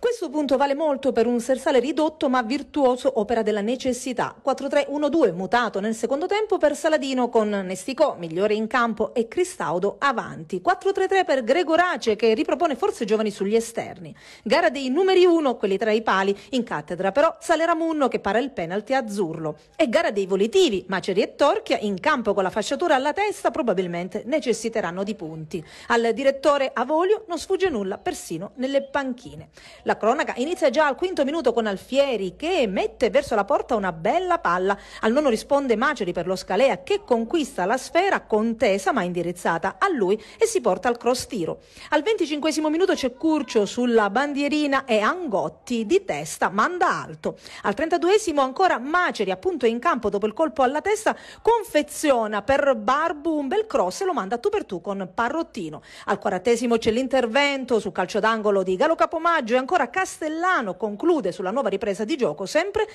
Questo punto vale molto per un Sersale ridotto ma virtuoso opera della necessità. 4-3-1-2 mutato nel secondo tempo per Saladino con Nesticò, migliore in campo, e Cristaudo avanti. 4-3-3 per Gregorace che ripropone forze giovani sugli esterni. Gara dei numeri 1, quelli tra i pali, in cattedra però Saleramunno che para il penalty azzurro. E gara dei volitivi, Maceri e Torchia in campo con la fasciatura alla testa probabilmente necessiteranno di punti. Al direttore Avolio non sfugge nulla persino nelle panchine. La cronaca inizia già al quinto minuto con Alfieri che mette verso la porta una bella palla. Al nono risponde Maceri per lo Scalea che conquista la sfera contesa ma indirizzata a lui e si porta al cross tiro. Al venticinquesimo minuto c'è Curcio sulla bandierina e Angotti di testa manda alto. Al trentaduesimo ancora Maceri appunto in campo dopo il colpo alla testa confeziona per Barbu un bel cross e lo manda tu per tu con Parrottino. Al quarantesimo c'è l'intervento sul calcio d'angolo di Galo Capomaggio e ancora ancora Castellano conclude sulla nuova ripresa di gioco sempre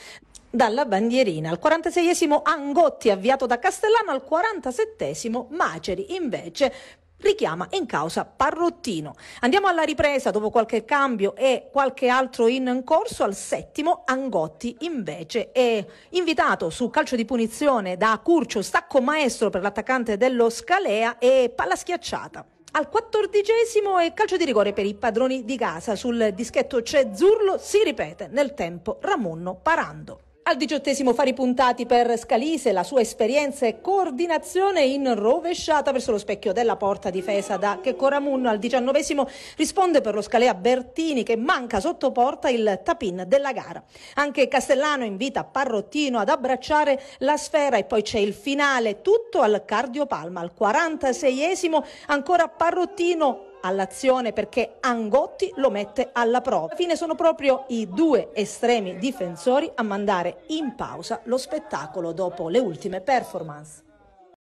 dalla bandierina. Al 46esimo Angotti avviato da Castellano, al 47esimo Maceri invece richiama in causa Parrottino. Andiamo alla ripresa dopo qualche cambio e qualche altro in corso. Al settimo Angotti invece è invitato su calcio di punizione da Curcio, stacco maestro per l'attaccante dello Scalea e palla schiacciata. Al quattordicesimo e calcio di rigore per i padroni di casa. Sul dischetto c'è Zurlo, si ripete nel tempo Ramonno Parando. Al diciottesimo fa ripuntati per Scalise, la sua esperienza e coordinazione in rovesciata verso lo specchio della porta difesa da Checoramun. Al diciannovesimo risponde per lo Scalea Bertini che manca sotto porta il tapin della gara. Anche Castellano invita Parrottino ad abbracciare la sfera e poi c'è il finale, tutto al cardiopalma. Al quarantaseiesimo ancora Parrottino all'azione perché Angotti lo mette alla prova. Alla fine sono proprio i due estremi difensori a mandare in pausa lo spettacolo dopo le ultime performance.